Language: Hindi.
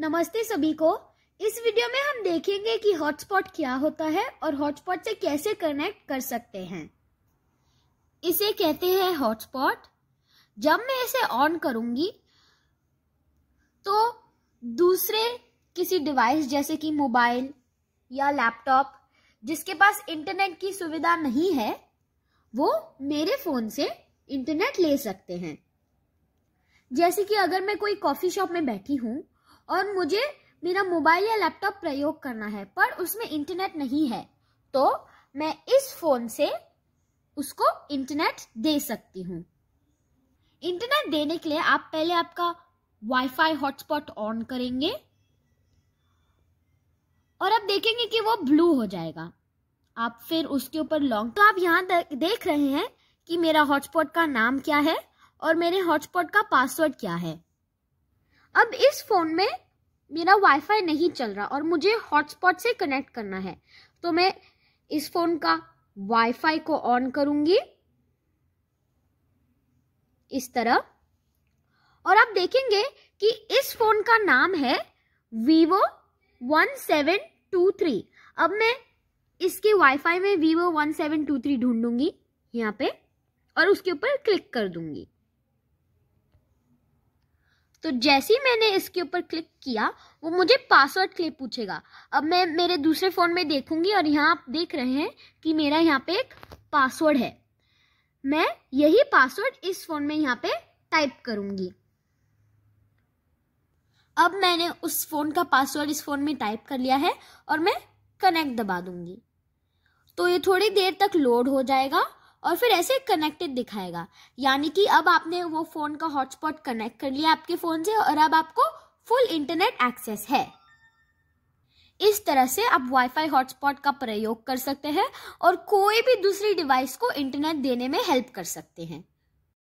नमस्ते सभी को इस वीडियो में हम देखेंगे कि हॉटस्पॉट क्या होता है और हॉटस्पॉट से कैसे कनेक्ट कर सकते हैं इसे कहते हैं हॉटस्पॉट जब मैं इसे ऑन करूंगी तो दूसरे किसी डिवाइस जैसे कि मोबाइल या लैपटॉप जिसके पास इंटरनेट की सुविधा नहीं है वो मेरे फोन से इंटरनेट ले सकते हैं जैसे कि अगर मैं कोई कॉफी शॉप में बैठी हूँ और मुझे मेरा मोबाइल या लैपटॉप प्रयोग करना है पर उसमें इंटरनेट नहीं है तो मैं इस फोन से उसको इंटरनेट दे सकती हूँ इंटरनेट देने के लिए आप पहले आपका वाईफाई हॉटस्पॉट ऑन करेंगे और आप देखेंगे कि वो ब्लू हो जाएगा आप फिर उसके ऊपर लॉन्ग तो आप यहाँ देख रहे हैं कि मेरा हॉटस्पॉट का नाम क्या है और मेरे हॉटस्पॉट का पासवर्ड क्या है अब इस फ़ोन में मेरा वाईफाई नहीं चल रहा और मुझे हॉटस्पॉट से कनेक्ट करना है तो मैं इस फ़ोन का वाईफाई को ऑन करूंगी इस तरह और आप देखेंगे कि इस फ़ोन का नाम है Vivo one seven two three अब मैं इसके वाईफाई में Vivo one seven two three ढूंढूंगी यहाँ पे और उसके ऊपर क्लिक कर दूंगी तो जैसे ही मैंने इसके ऊपर क्लिक किया वो मुझे पासवर्ड के लिए पूछेगा अब मैं मेरे दूसरे फ़ोन में देखूंगी और यहाँ आप देख रहे हैं कि मेरा यहाँ पे एक पासवर्ड है मैं यही पासवर्ड इस फ़ोन में यहाँ पे टाइप करूँगी अब मैंने उस फ़ोन का पासवर्ड इस फ़ोन में टाइप कर लिया है और मैं कनेक्ट दबा दूँगी तो ये थोड़ी देर तक लोड हो जाएगा और फिर ऐसे कनेक्टेड दिखाएगा यानी कि अब आपने वो फ़ोन का हॉटस्पॉट कनेक्ट कर लिया आपके फ़ोन से और अब आपको फुल इंटरनेट एक्सेस है इस तरह से आप वाईफाई हॉटस्पॉट का प्रयोग कर सकते हैं और कोई भी दूसरी डिवाइस को इंटरनेट देने में हेल्प कर सकते हैं